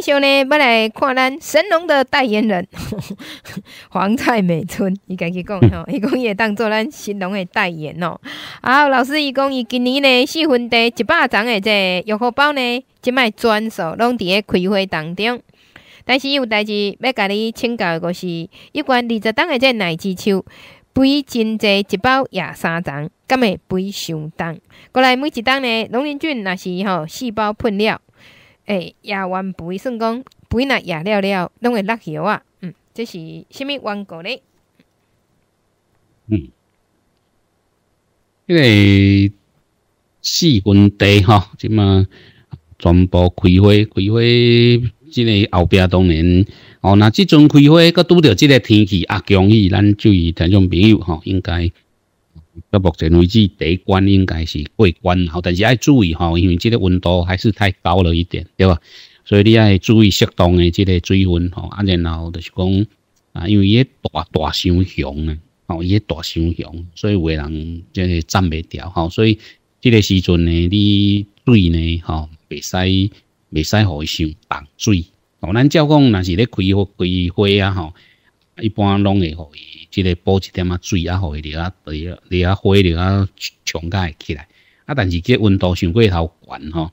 上呢，要来看咱神农的代言人 黄菜美村，伊家己讲吼，伊讲伊会当做咱神农的代言哦。好，老师，伊讲伊今年呢四分地一百掌的这药荷包呢，即卖专属拢伫咧开会当中。但是伊有代志要甲你请教的，佫是：一罐二十档的这奶汁秋，不真济一包廿三层，咁会不上当。过来每一档呢，龙林俊若是吼四包喷料。哎，也万肥算讲肥若也了了，拢会落雨啊。嗯，这是虾物缘故呢？嗯，这个四分地吼，即嘛全部开花，开花即个后壁当然哦。若即阵开花，个拄着即个天气啊，降雨，咱注意听众朋友哈，应该。到目前为止，第一关应该是过关好，但是要注意哈，因为这个温度还是太高了一点，对吧？所以你要注意适当的这个水温哈，啊，然后就是讲啊，因为伊大大相像呢，哦，伊个大相像，所以有的人就是站不掉哈，所以这个时阵呢，你水呢哈，未使未使互相打水，哦，咱照讲那是咧开开花啊，吼。一般拢会互伊即个补一点仔水啊，互伊了啊，啊，了啊，花了啊，冲甲会起来。啊，但是即温度上过头悬吼，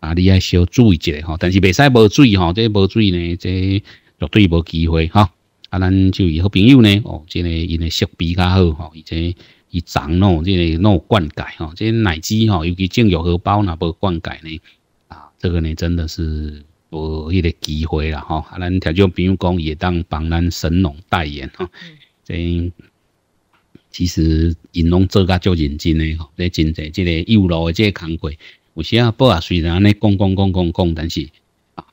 啊，你爱少注意一下吼。但是未使无水吼，即无水呢，即绝对无机会哈。啊，咱就以好朋友呢，哦，即个因的设备较好吼，而且伊长咯，即个有灌溉吼，即奶鸡吼，尤其正肉荷包那无灌溉呢，啊，这个呢真的是。无迄个机会啦，吼！啊，咱条件，朋友讲，也当帮咱神农代言吼。嗯。个其实因拢做甲足认真诶吼。即真济，即个幼路诶即个工课，有时啊，报啊，虽然安尼讲讲讲讲讲，但是啊，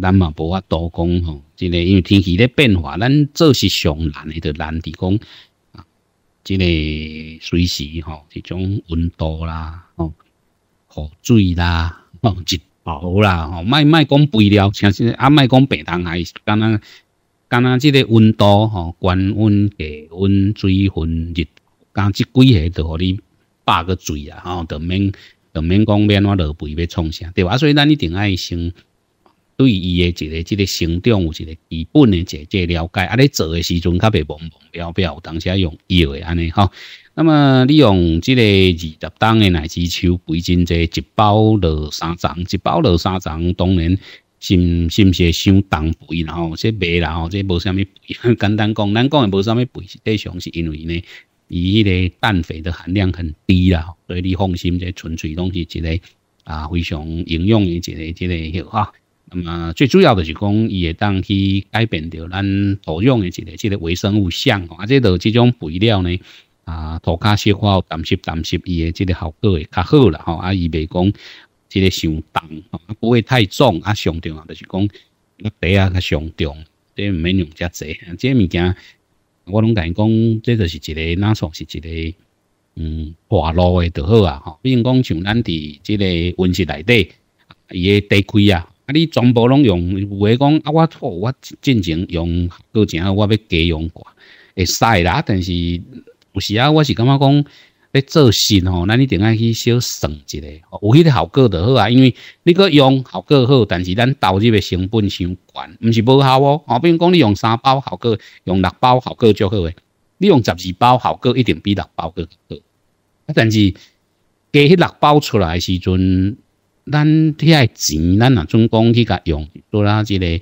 咱嘛无法多讲吼。即个，因为天气咧变化，咱做是上难诶，着难伫讲啊，真个随时吼，一种温度啦，吼，雨水啦，忘日好啦，吼，卖卖讲肥料，其实啊卖讲白糖，还是干刚干刚即个温度吼，高温、低温、水分，日干即几下，着互你把个嘴啊，吼，就免就免讲免我落肥要创啥，对吧？所以咱一定爱先。对伊诶一个即个成长有一个基本个一个了解，啊，你做诶时阵较别懵茫标标，当时用药安尼吼。那么你用即个二十担的荔枝树，每真即一包落三丛，一包落三丛，当然是是不是伤重肥然后这肥啦，这无啥物。简单讲，咱讲诶无啥物肥是对象，是因为呢，伊迄个氮肥的含量很低啦，所以你放心，即纯粹拢是一个啊，非常营养的一个即个个哈。那么最主要的是讲，伊会当去改变着咱土壤的一个、即个微生物相，啊，即个即种肥料呢，啊，土加施化、淡湿淡湿，伊的即个效果会较好啦，吼，啊，伊袂讲即个伤重，啊，不会太重，啊，上重啊，就是讲，底啊，较上重，对，免用遮侪，啊，即物件，我拢甲伊讲，这就是一个，哪创是一个，嗯，化路的就好啊，吼，比如讲像咱伫即个温室内底，伊的地区啊。你全部拢用，有诶讲啊，我错，我进前用够钱，我要加用寡，会使啦。但是有时啊，我是感觉讲要做新吼，那你顶爱去小算一下，有迄个效果就好啊。因为你佮用效果好，但是咱投入诶成本伤悬，毋是无效哦。啊，比如讲你用三包效果，用六包效果就好诶。你用十二包效果一定比六包更好。啊，但是加迄六包出来诶时阵。咱遐钱，咱若总讲去甲用，做啦即个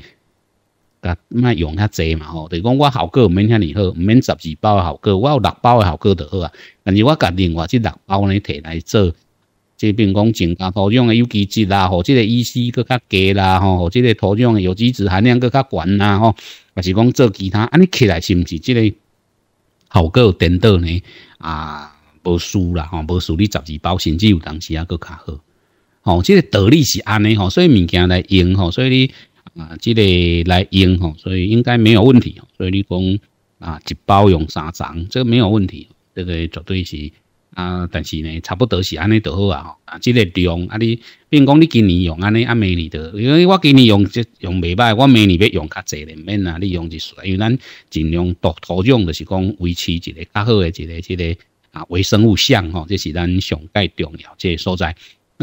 甲买用较济嘛吼。就是讲我效果唔免遐尔好，唔免十二包诶效果，我有六包诶效果就好啊。但是我甲另外即六包呢，摕来做，即变讲增加土壤诶有机质啦，吼，即个依 C 佫较低啦吼，吼，即个土壤诶有机质含量佫较悬啦吼，或是讲做其他，安尼起来是毋是即个效果颠倒呢？啊，无输啦吼，无输你十二包，甚至有当时啊佫较好。哦，这个道理是安尼吼，所以物件来用吼，所以你啊，这个来用吼，所以应该没有问题吼。所以你讲啊，一包用三张，这个没有问题，这个绝对是啊。但是呢，差不多是安尼就好啊。啊，这个量啊，你如讲你今年用安尼，啊，明年的，因为我今年用这用未歹，我明年要用较济咧，免啊，你用一少。因为咱尽量多土壤就是讲维持一个较好的一个即个啊微生物相吼，这是咱上界重要这所在。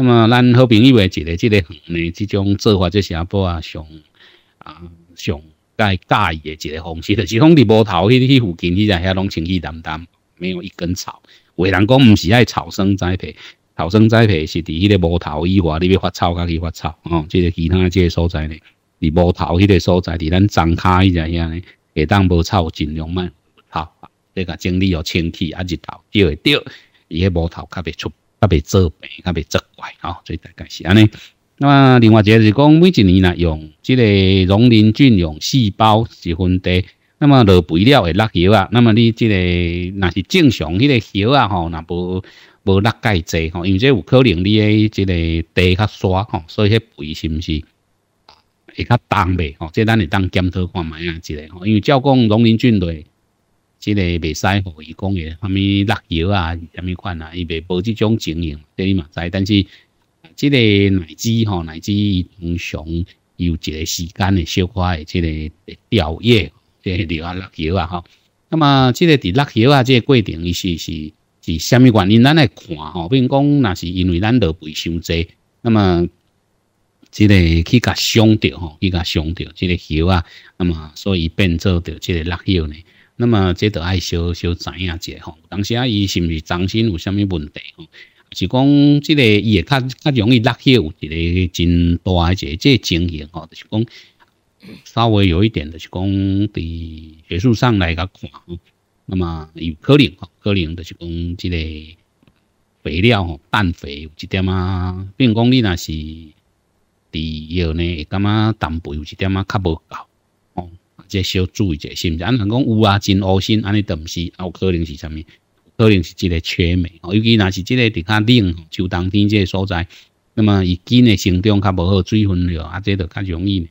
那么咱好朋友诶，一个、即个横呢，即种做法即新加坡啊上啊上介介意诶一个方式，就是讲伫无头迄、迄附近迄只遐拢清气淡淡，没有一根草。诶人讲毋是爱草生栽培，草生栽培是伫迄个无头伊外，你要发草甲去发草哦。即个其他即个所在咧，伫无头迄个所在，伫咱张骹迄只遐咧，会当无草尽量卖。好，你甲整理哦，清气，啊，日头钓会着伊迄无头较袂出。较袂做病，较袂作怪，吼，所以大概是安尼。那么另外一个就是讲，每一年若用这个农林菌用细胞一分地，那么落肥料会落苗啊。那么你这个那是正常，迄个苗啊，吼，那无无落介济吼，因为这有可能你诶，这个地较沙吼，所以迄肥是毋是会较重未吼？这咱会当检讨看卖啊，即个吼，因为照讲农林菌类。即个袂使互伊讲诶啥物落药啊啥物款啊伊袂报即种情形即个嘛知但是即个奶子吼奶子伊通常有一个时间诶小可诶即个诶调液即个着啊落药啊吼那么即个伫落药啊即个过程伊是是是啥物原因咱来看吼比如讲若是因为咱落肥伤济那么即个去甲伤着吼去甲伤着即个药啊那么所以变做着即个落药呢那么这得爱稍稍知影一下吼，有当时啊，伊是毋是长身有啥物问题吼？是讲这个伊也较较容易落去，有一个真大一个这情形吼，就是讲稍微有一点，就是讲伫学术上来甲看，那么有可能，可能就是讲这个肥料吼，氮肥有一点啊，并讲你那是伫药呢，感觉蛋白有一点啊较无够。即小注意者，是不是？安人讲有啊真恶心，安尼毋是，啊有可能是啥物？可能是即个缺镁，尤其那是即个地较冷，秋冬天即个所在，那么伊根的生长较无好水分了，啊，即个较容易，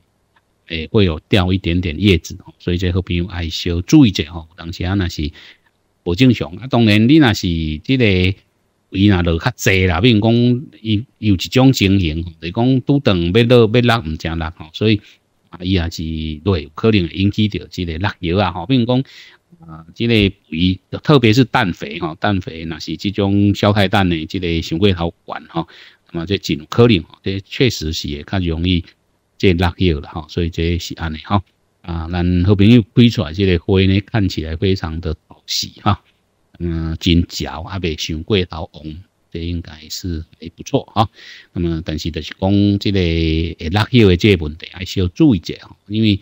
诶，会有掉一点点叶子吼。所以即好朋友爱小注意者吼，当时啊那是不正常。啊，当然你那是即个伊那落较侪啦，如讲伊有一种情形，是讲拄等要落要落唔成落吼，所以。啊，伊也是都会有可能会引起到即个落油啊，吼，比如讲啊，即个肥，特别是氮肥，吼，氮肥那是即种消态氮的，即个伤过头管，吼，那么这真可能，这确实是也较容易这落油了，吼，所以这是安尼，吼，啊，咱好朋友飞出来这个花呢，看起来非常的透实，哈，嗯，真焦啊，未伤过头红。这应该是还不错哈，那么但是就是讲这个会落叶的这个问题还是要注意一下，因为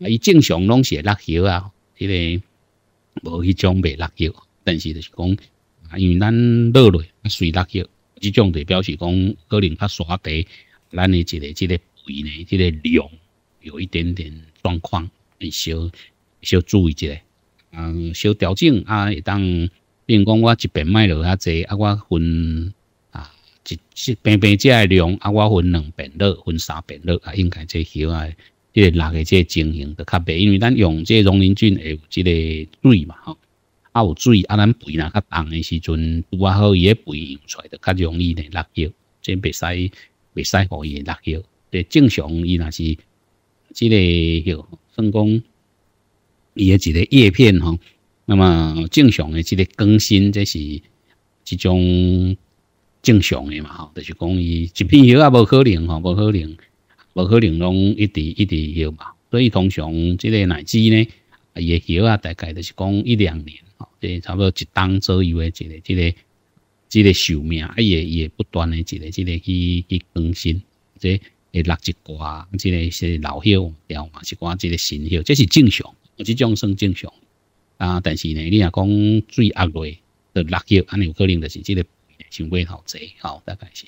啊，伊正常拢是会落叶啊，迄个无迄种未落叶。但是就是讲，因为咱落累、水落叶，这种，就表示讲可能较少的，咱的这个这个肥呢，这个量有一点点状况，要要注意一下，嗯，小调整啊，当。比如讲我一边卖了啊，济啊，我分啊，一一边边只量啊，我分两边勒，分三边落，啊，应该这药啊，这个六个这情形都较别，因为咱用这溶磷菌会有这个水嘛吼，啊有水啊，咱肥那较重的时阵，拄啊好，伊个肥用出来都较容易的落药，真别使别使，互伊落药。这正常伊若是这个药，算讲伊个一个叶片哈。那么正常的这个更新，这是这种正常的嘛？吼，就是讲伊一片叶啊，无可能，吼，无可能，无可能拢一直一直叶嘛。所以通常这个奶枝呢，叶叶啊，大概就是讲一两年，吼，这差不多一冬左右的这个、这个、这个寿命，也也不断的这个、这个去去更新，这会落一挂，这个是老叶掉，一挂这个新叶，这是正常，这种算正常。啊，但是呢，你啊讲水压力的落叶，可能就是这个稍买好些，好大概是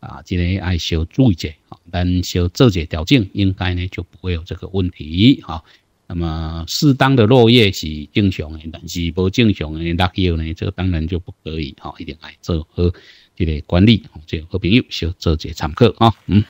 啊，这个爱少做些，但小做些调整，应该呢就不会有这个问题哈。那么适当的落叶是正常的，但是不正常的落叶呢，这当然就不可以哈，一定爱做好这个管理，这个好朋友小做些参考哈，嗯。